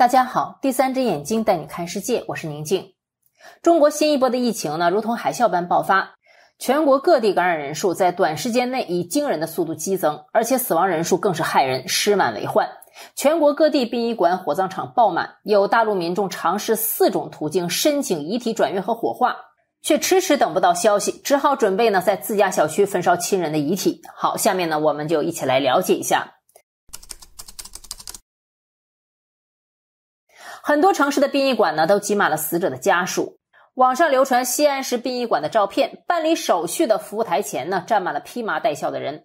大家好，第三只眼睛带你看世界，我是宁静。中国新一波的疫情呢，如同海啸般爆发，全国各地感染人数在短时间内以惊人的速度激增，而且死亡人数更是骇人，尸满为患。全国各地殡仪馆、火葬场爆满，有大陆民众尝试四种途径申请遗体转运和火化，却迟迟等不到消息，只好准备呢在自家小区焚烧亲人的遗体。好，下面呢我们就一起来了解一下。很多城市的殡仪馆呢都挤满了死者的家属。网上流传西安市殡仪馆的照片，办理手续的服务台前呢站满了披麻戴孝的人。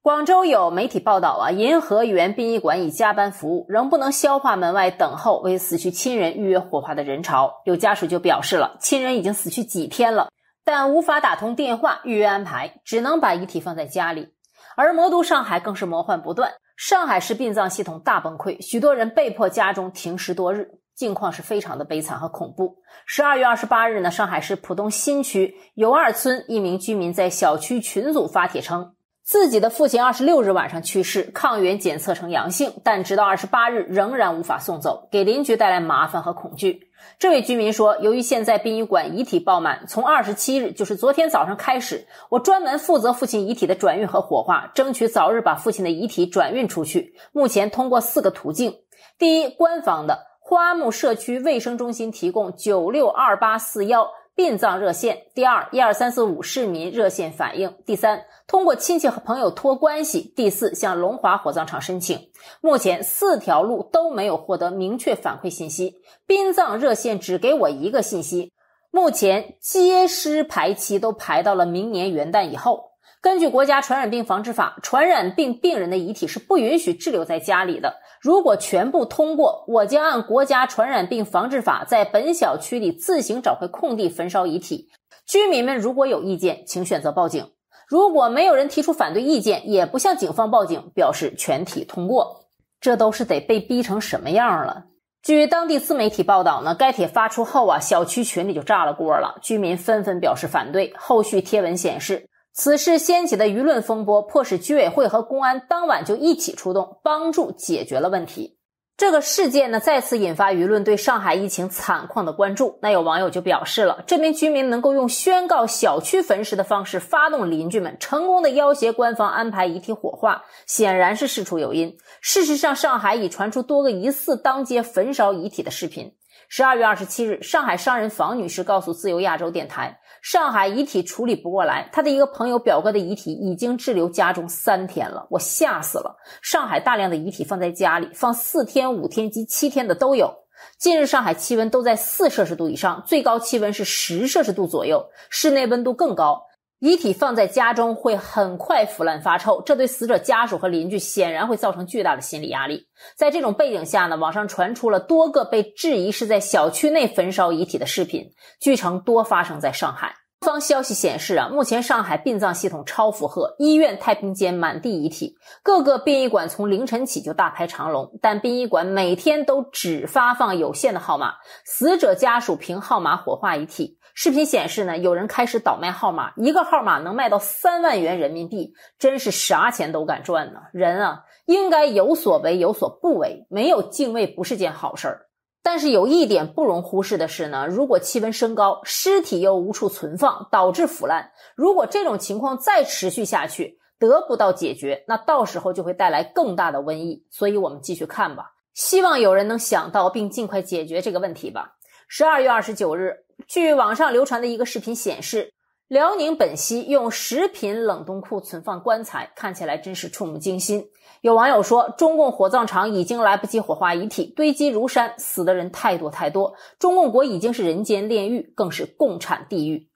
广州有媒体报道啊，银河园殡仪馆已加班服务，仍不能消化门外等候为死去亲人预约火化的人潮。有家属就表示了，亲人已经死去几天了，但无法打通电话预约安排，只能把遗体放在家里。而魔都上海更是魔幻不断。上海市殡葬系统大崩溃，许多人被迫家中停尸多日，境况是非常的悲惨和恐怖。十二月二十八日呢，上海市浦东新区尤二村一名居民在小区群组发帖称，自己的父亲二十六日晚上去世，抗原检测呈阳性，但直到二十八日仍然无法送走，给邻居带来麻烦和恐惧。这位居民说：“由于现在殡仪馆遗体爆满，从二十七日，就是昨天早上开始，我专门负责父亲遗体的转运和火化，争取早日把父亲的遗体转运出去。目前通过四个途径：第一，官方的花木社区卫生中心提供九六二八四幺。”殡葬热线，第二一二三四五市民热线反映，第三通过亲戚和朋友托关系，第四向龙华火葬场申请。目前四条路都没有获得明确反馈信息，殡葬热线只给我一个信息，目前接尸排期都排到了明年元旦以后。根据国家传染病防治法，传染病病人的遗体是不允许滞留在家里的。如果全部通过，我将按国家传染病防治法在本小区里自行找块空地焚烧遗体。居民们如果有意见，请选择报警。如果没有人提出反对意见，也不向警方报警，表示全体通过。这都是得被逼成什么样了？据当地自媒体报道，呢该帖发出后啊，小区群里就炸了锅了，居民纷纷表示反对。后续贴文显示。此事掀起的舆论风波，迫使居委会和公安当晚就一起出动，帮助解决了问题。这个事件呢，再次引发舆论对上海疫情惨况的关注。那有网友就表示了，这名居民能够用宣告小区焚尸的方式，发动邻居们成功的要挟官方安排遗体火化，显然是事出有因。事实上，上海已传出多个疑似当街焚烧遗体的视频。十二月二十七日，上海商人房女士告诉自由亚洲电台。上海遗体处理不过来，他的一个朋友表哥的遗体已经滞留家中三天了，我吓死了。上海大量的遗体放在家里，放四天、五天及七天的都有。近日上海气温都在四摄氏度以上，最高气温是十摄氏度左右，室内温度更高。遗体放在家中会很快腐烂发臭，这对死者家属和邻居显然会造成巨大的心理压力。在这种背景下呢，网上传出了多个被质疑是在小区内焚烧遗体的视频，据称多发生在上海。方消息显示啊，目前上海殡葬系统超负荷，医院太平间满地遗体，各个殡仪馆从凌晨起就大排长龙，但殡仪馆每天都只发放有限的号码，死者家属凭号码火化遗体。视频显示呢，有人开始倒卖号码，一个号码能卖到三万元人民币，真是啥钱都敢赚呢！人啊，应该有所为有所不为，没有敬畏不是件好事儿。但是有一点不容忽视的是呢，如果气温升高，尸体又无处存放，导致腐烂。如果这种情况再持续下去，得不到解决，那到时候就会带来更大的瘟疫。所以我们继续看吧，希望有人能想到并尽快解决这个问题吧。十二月二十九日。据网上流传的一个视频显示，辽宁本溪用食品冷冻库存放棺材，看起来真是触目惊心。有网友说，中共火葬场已经来不及火化遗体，堆积如山，死的人太多太多。中共国已经是人间炼狱，更是共产地狱。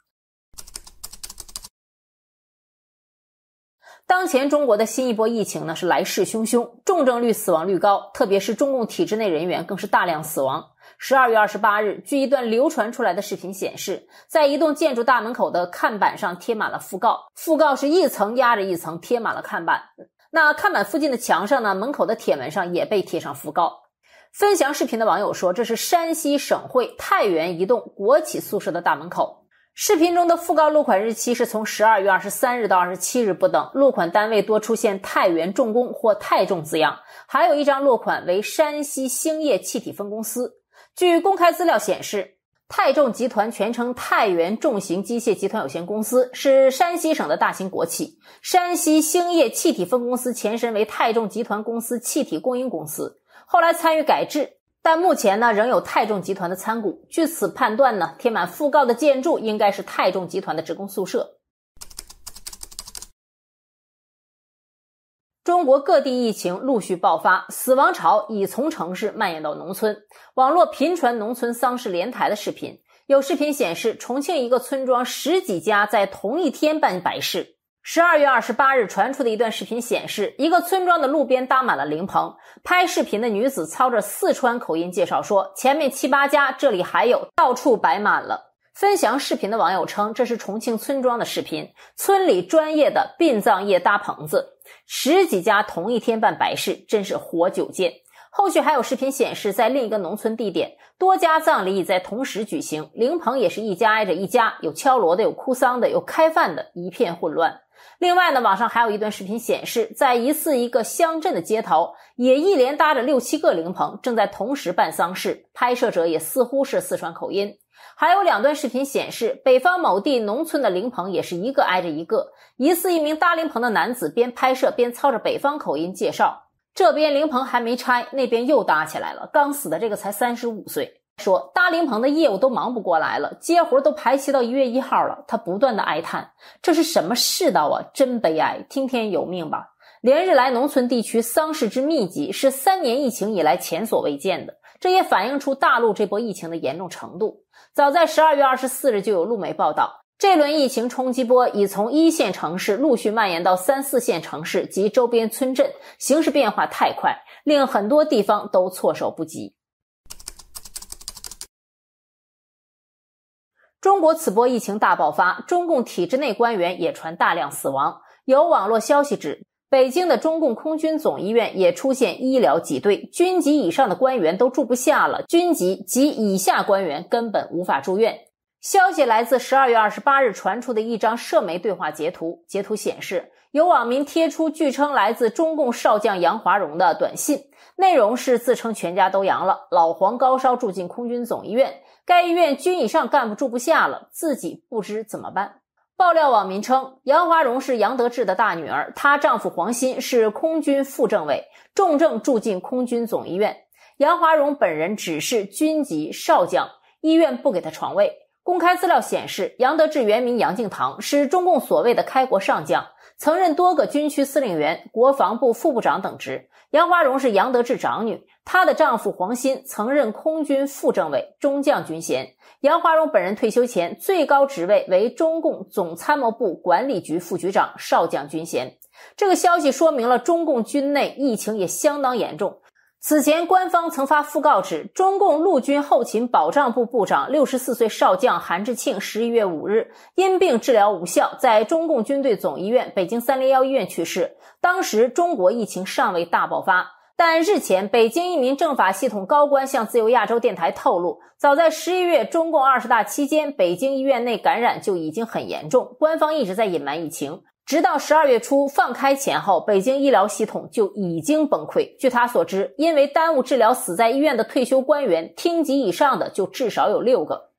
当前中国的新一波疫情呢是来势汹汹，重症率、死亡率高，特别是中共体制内人员更是大量死亡。十二月二十八日，据一段流传出来的视频显示，在一栋建筑大门口的看板上贴满了讣告，讣告是一层压着一层贴满了看板。那看板附近的墙上呢，门口的铁门上也被贴上讣告。分享视频的网友说，这是山西省会太原一栋国企宿舍的大门口。视频中的附告落款日期是从十二月二十三日到二十七日不等，落款单位多出现“太原重工”或“太重”字样，还有一张落款为山西兴业气体分公司。据公开资料显示，太重集团全称太原重型机械集团有限公司，是山西省的大型国企。山西兴业气体分公司前身为太重集团公司气体供应公司，后来参与改制。但目前呢，仍有泰重集团的参股。据此判断呢，贴满讣告的建筑应该是泰重集团的职工宿舍。中国各地疫情陆续爆发，死亡潮已从城市蔓延到农村，网络频传农村丧事连台的视频。有视频显示，重庆一个村庄十几家在同一天办白事。十二月二十八日传出的一段视频显示，一个村庄的路边搭满了灵棚。拍视频的女子操着四川口音介绍说：“前面七八家，这里还有，到处摆满了。”分享视频的网友称，这是重庆村庄的视频，村里专业的殡葬业搭棚子，十几家同一天办白事，真是活久见。后续还有视频显示，在另一个农村地点，多家葬礼已在同时举行，灵棚也是一家挨着一家，有敲锣的，有哭丧的，有开饭的，一片混乱。另外呢，网上还有一段视频显示，在疑似一个乡镇的街头，也一连搭着六七个灵棚，正在同时办丧事。拍摄者也似乎是四川口音。还有两段视频显示，北方某地农村的灵棚也是一个挨着一个。疑似一名搭灵棚的男子边拍摄边操着北方口音介绍：“这边灵棚还没拆，那边又搭起来了。刚死的这个才三十五岁。”说搭灵棚的业务都忙不过来了，接活都排期到一月一号了。他不断的哀叹：“这是什么世道啊！真悲哀，听天由命吧。”连日来，农村地区丧事之密集是三年疫情以来前所未见的，这也反映出大陆这波疫情的严重程度。早在十二月二十四日，就有陆媒报道，这轮疫情冲击波已从一线城市陆续蔓延到三四线城市及周边村镇，形势变化太快，令很多地方都措手不及。中国此波疫情大爆发，中共体制内官员也传大量死亡。有网络消息指，北京的中共空军总医院也出现医疗挤兑，军级以上的官员都住不下了，军级及以下官员根本无法住院。消息来自十二月二十八日传出的一张社媒对话截图。截图显示，有网民贴出据称来自中共少将杨华荣的短信，内容是自称全家都阳了，老黄高烧住进空军总医院。该医院军以上干部住不下了，自己不知怎么办。爆料网民称，杨华荣是杨德志的大女儿，她丈夫黄鑫是空军副政委，重症住进空军总医院。杨华荣本人只是军级少将，医院不给他床位。公开资料显示，杨德志原名杨敬堂，是中共所谓的开国上将，曾任多个军区司令员、国防部副部长等职。杨华荣是杨德志长女，她的丈夫黄鑫曾任空军副政委，中将军衔。杨华荣本人退休前最高职位为中共总参谋部管理局副局长，少将军衔。这个消息说明了中共军内疫情也相当严重。此前，官方曾发讣告，指中共陆军后勤保障部部长、六十四岁少将韩志庆，十一月五日因病治疗无效，在中共军队总医院（北京三零幺医院）去世。当时中国疫情尚未大爆发，但日前，北京一名政法系统高官向自由亚洲电台透露，早在十一月中共二十大期间，北京医院内感染就已经很严重，官方一直在隐瞒疫情。直到十二月初放开前后，北京医疗系统就已经崩溃。据他所知，因为耽误治疗死在医院的退休官员、厅级以上的就至少有六个。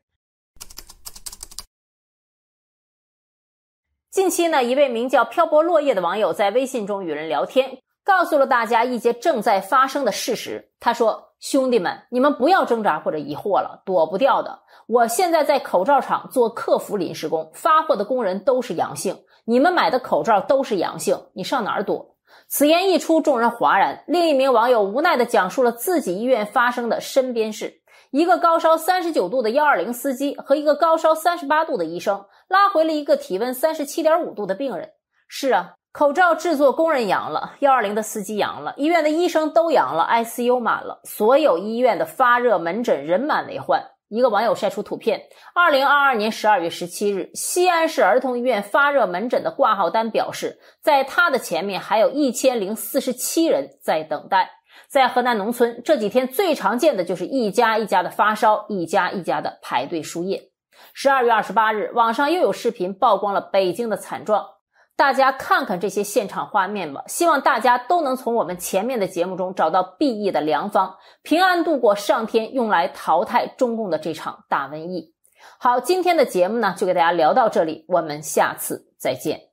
近期呢，一位名叫“漂泊落叶”的网友在微信中与人聊天，告诉了大家一些正在发生的事实。他说：“兄弟们，你们不要挣扎或者疑惑了，躲不掉的。我现在在口罩厂做客服临时工，发货的工人都是阳性。”你们买的口罩都是阳性，你上哪儿躲？此言一出，众人哗然。另一名网友无奈地讲述了自己医院发生的身边事：一个高烧三十九度的幺二零司机和一个高烧三十八度的医生拉回了一个体温三十七点五度的病人。是啊，口罩制作工人阳了，幺二零的司机阳了，医院的医生都阳了，ICU 满了，所有医院的发热门诊人满为患。一个网友晒出图片，二零二二年十二月十七日，西安市儿童医院发热门诊的挂号单表示，在他的前面还有一千零四十七人在等待。在河南农村，这几天最常见的就是一家一家的发烧，一家一家的排队输液。十二月二十八日，网上又有视频曝光了北京的惨状。大家看看这些现场画面吧，希望大家都能从我们前面的节目中找到避疫的良方，平安度过上天用来淘汰中共的这场大瘟疫。好，今天的节目呢，就给大家聊到这里，我们下次再见。